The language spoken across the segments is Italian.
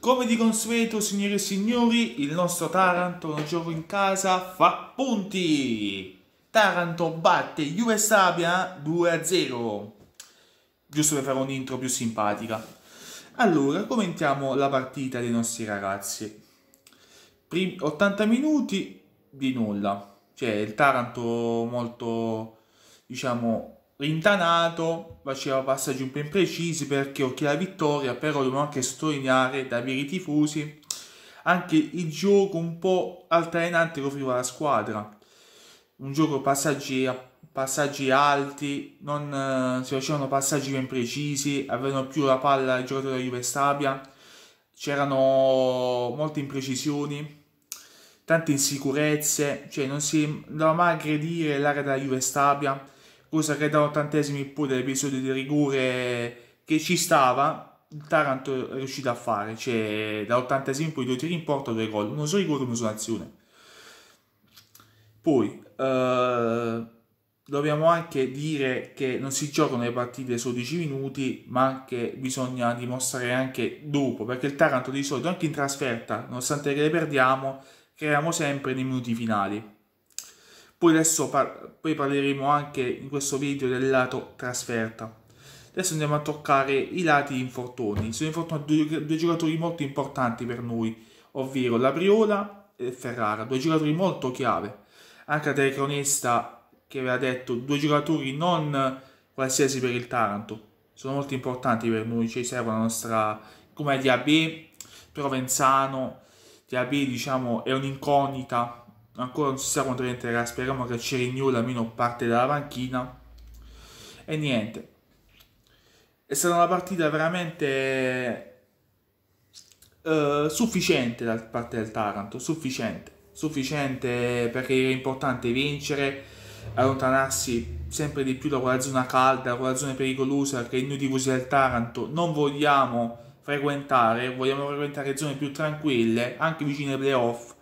Come di consueto, signore e signori, il nostro Taranto, un gioco in casa, fa punti! Taranto batte US Sabia 2-0. Giusto per fare un'intro più simpatica. Allora, commentiamo la partita dei nostri ragazzi. Primi 80 minuti di nulla. Cioè, il Taranto molto, diciamo, rintanato, faceva passaggi un po' imprecisi perché occhi la vittoria, però dobbiamo anche sottolineare da veri tifosi anche il gioco un po' altalenante che offriva la squadra. Un gioco passaggi, passaggi alti, non eh, si facevano passaggi ben precisi, avevano più la palla il giocatore della Juve Stabia, c'erano molte imprecisioni, tante insicurezze, cioè non si andava mai a aggredire l'area della Juve Stabia cosa che da ottantesimi poi dell'episodio di rigore che ci stava, il Taranto è riuscito a fare, cioè da ottantesimi poi due tiri in porta, due gol, uno solo rigore, uno solo azione. Poi eh, dobbiamo anche dire che non si giocano le partite solo 10 minuti, ma anche bisogna dimostrare anche dopo, perché il Taranto di solito anche in trasferta, nonostante che le perdiamo, creiamo sempre nei minuti finali poi adesso par poi parleremo anche in questo video del lato trasferta. Adesso andiamo a toccare i lati infortuni. Sono infortunati due, due giocatori molto importanti per noi, ovvero la Briola e Ferrara, due giocatori molto chiave. Anche la telecronista che aveva detto due giocatori non qualsiasi per il Taranto. Sono molto importanti per noi, ci serve la nostra come Diabé, Provenzano, Diabé diciamo è un'incognita ancora non si sa quanto rientrerà speriamo che Cerignulo almeno parte dalla panchina e niente è stata una partita veramente eh, sufficiente da parte del Taranto sufficiente sufficiente perché era importante vincere allontanarsi sempre di più da quella zona calda, da quella zona pericolosa che noi tifosi del Taranto non vogliamo frequentare, vogliamo frequentare zone più tranquille, anche vicine ai playoff,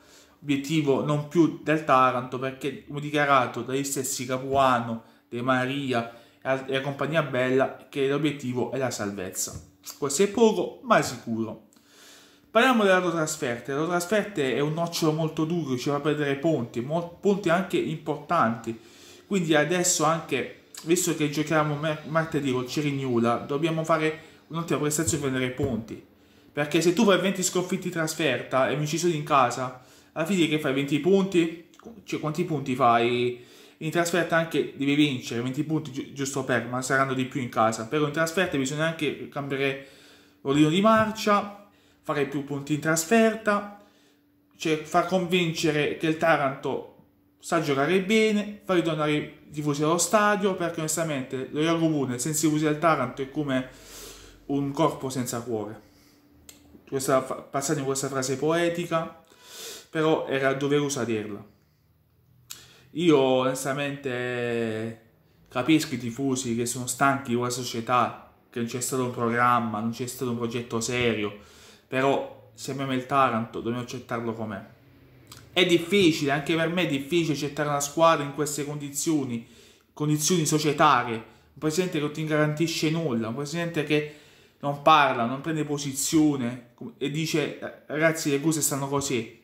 obiettivo non più del Taranto perché come dichiarato dagli stessi Capuano, De Maria e la compagnia bella che l'obiettivo è la salvezza. Questo è poco ma è sicuro. Parliamo della trasferte. La trasferte è un nocciolo molto duro, ci fa perdere ponti, ponti anche importanti. Quindi adesso anche, visto che giochiamo martedì con Cerignuola, dobbiamo fare un'ottima prestazione per prendere ponti. Perché se tu fai 20 sconfitti in trasferta e vinci solo in casa, alla fine che fai 20 punti, cioè quanti punti fai? In trasferta anche devi vincere 20 punti gi giusto per, ma saranno di più in casa. Però in trasferta bisogna anche cambiare ordine di marcia, fare più punti in trasferta, cioè far convincere che il Taranto sa giocare bene, far ritornare i tifosi allo stadio, perché onestamente lo Iagobune senza i tifosi del Taranto è come un corpo senza cuore. Questa, passando in questa frase poetica, però era doverosa dirla. Io onestamente capisco i tifosi che sono stanchi di una società, che non c'è stato un programma, non c'è stato un progetto serio, però se amiamo il Taranto dobbiamo accettarlo com'è. È difficile, anche per me è difficile accettare una squadra in queste condizioni, condizioni societarie, un presidente che non ti garantisce nulla, un presidente che non parla, non prende posizione e dice eh, ragazzi le cose stanno così,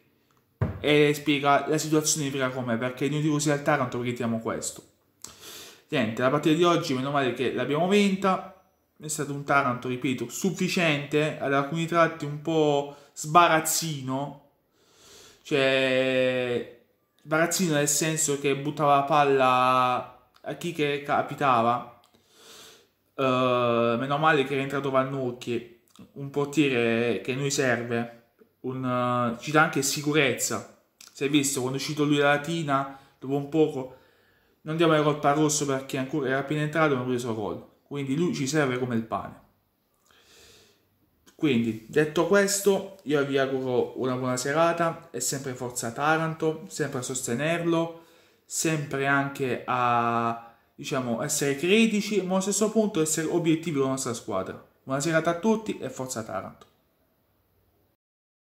e spiega la situazione vera com'è, perché noi tifosi al Taranto meritiamo questo. Niente, la partita di oggi, meno male che l'abbiamo vinta, è stato un Taranto, ripeto, sufficiente, ad alcuni tratti un po' sbarazzino, cioè sbarazzino nel senso che buttava la palla a chi che capitava, Uh, meno male che è entrato Vannucchi, un portiere che noi serve, un, uh, ci dà anche sicurezza si è visto quando è uscito lui dalla Tina, dopo un poco, non diamo la colpa a Rosso perché ancora era appena entrato e non ha preso il gol. Quindi lui ci serve come il pane. Quindi, detto questo, io vi auguro una buona serata e sempre forza Taranto, sempre a sostenerlo, sempre anche a diciamo, essere critici, ma allo stesso punto essere obiettivi con la nostra squadra. Buona serata a tutti e forza Taranto.